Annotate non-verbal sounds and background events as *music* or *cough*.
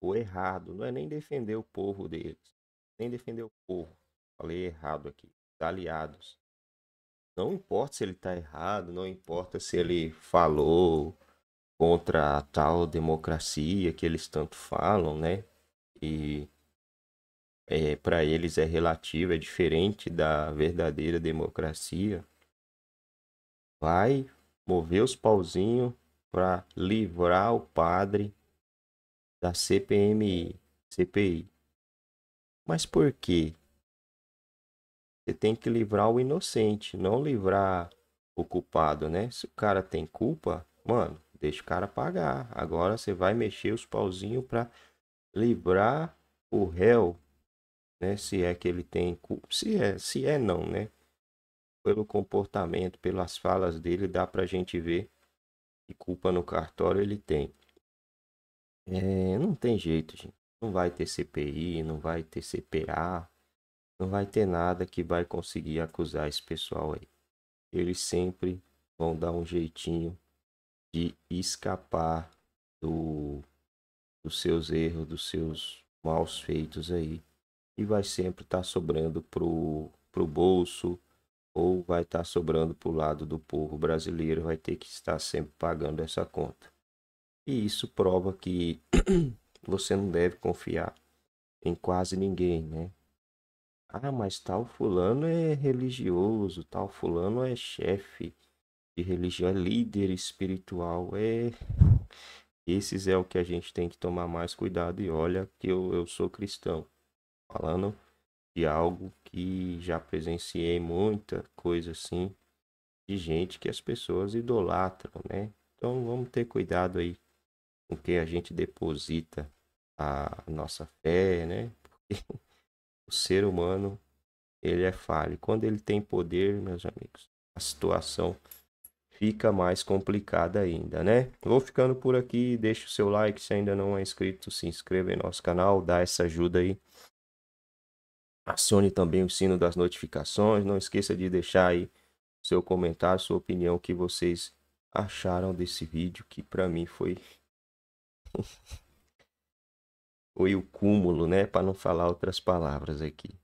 o errado, não é nem defender o povo deles, nem defender o povo. Falei errado aqui, aliados. Não importa se ele está errado, não importa se ele falou contra a tal democracia que eles tanto falam, né? E é, para eles é relativa, é diferente da verdadeira democracia. Vai mover os pauzinhos para livrar o padre da CPMI, CPI. Mas por quê? Você tem que livrar o inocente, não livrar o culpado, né? Se o cara tem culpa, mano, deixa o cara pagar. Agora você vai mexer os pauzinhos para livrar o réu, né? Se é que ele tem culpa, se é, se é não, né? Pelo comportamento, pelas falas dele, dá pra gente ver que culpa no cartório ele tem. É, não tem jeito, gente. Não vai ter CPI, não vai ter CPA, não vai ter nada que vai conseguir acusar esse pessoal aí. Eles sempre vão dar um jeitinho de escapar do, dos seus erros, dos seus maus feitos aí. E vai sempre estar tá sobrando pro, pro bolso ou vai estar tá sobrando pro lado do povo brasileiro, vai ter que estar sempre pagando essa conta. E isso prova que *clears throat* você não deve confiar em quase ninguém, né? Ah, mas tal fulano é religioso, tal fulano é chefe de religião, é líder espiritual, é esses é o que a gente tem que tomar mais cuidado e olha que eu, eu sou cristão. Falando de algo que já presenciei muita coisa assim de gente que as pessoas idolatram, né? Então vamos ter cuidado aí com que a gente deposita a nossa fé, né? Porque *laughs* o ser humano, ele é falho. Quando ele tem poder, meus amigos, a situação fica mais complicada ainda, né? Vou ficando por aqui, deixa o seu like, se ainda não é inscrito, se inscreva em nosso canal, dá essa ajuda aí. Acione também o sino das notificações, não esqueça de deixar aí seu comentário, sua opinião que vocês acharam desse vídeo, que para mim foi foi o cúmulo, né? Para não falar outras palavras aqui.